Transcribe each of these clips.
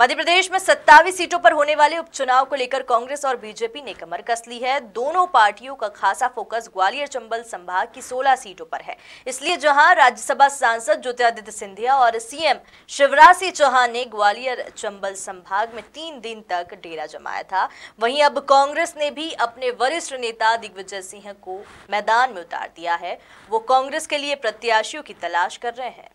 मध्य प्रदेश में सत्तावीस सीटों पर होने वाले उपचुनाव को लेकर कांग्रेस और बीजेपी ने कमर कस ली है दोनों पार्टियों का खासा फोकस ग्वालियर चंबल संभाग की 16 सीटों पर है इसलिए जहां राज्यसभा सांसद ज्योतिरादित्य सिंधिया और सीएम शिवराज सिंह चौहान ने ग्वालियर चंबल संभाग में तीन दिन तक डेरा जमाया था वहीं अब कांग्रेस ने भी अपने वरिष्ठ नेता दिग्विजय सिंह को मैदान में उतार दिया है वो कांग्रेस के लिए प्रत्याशियों की तलाश कर रहे हैं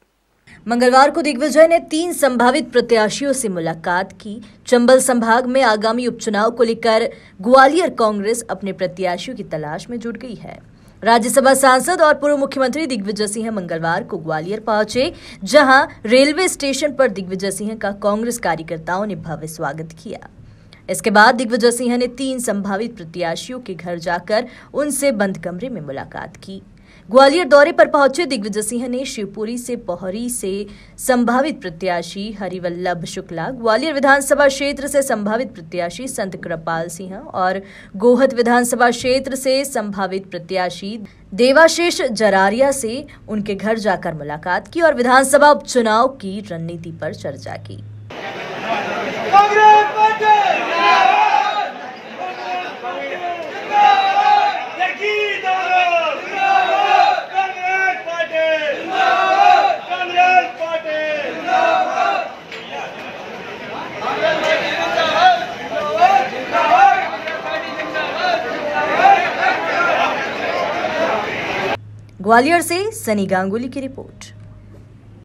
मंगलवार को दिग्विजय ने तीन संभावित प्रत्याशियों से मुलाकात की चंबल संभाग में आगामी उपचुनाव को लेकर ग्वालियर कांग्रेस अपने प्रत्याशियों की तलाश में जुट गई है राज्यसभा सांसद और पूर्व मुख्यमंत्री दिग्विजय सिंह मंगलवार को ग्वालियर पहुंचे जहां रेलवे स्टेशन पर दिग्विजय सिंह का कांग्रेस कार्यकर्ताओं ने भव्य स्वागत किया इसके बाद दिग्विजय सिंह ने तीन संभावित प्रत्याशियों के घर जाकर उनसे बंद कमरे में मुलाकात की ग्वालियर दौरे पर पहुंचे दिग्विजय सिंह ने शिवपुरी से पोहरी से संभावित प्रत्याशी हरिवल्लभ शुक्ला ग्वालियर विधानसभा क्षेत्र से संभावित प्रत्याशी संत कृपाल सिंह और गोहत विधानसभा क्षेत्र से संभावित प्रत्याशी देवाशीष जरारिया से उनके घर जाकर मुलाकात की और विधानसभा उपचुनाव की रणनीति पर चर्चा की ग्वालियर से सनी गांगुली की रिपोर्ट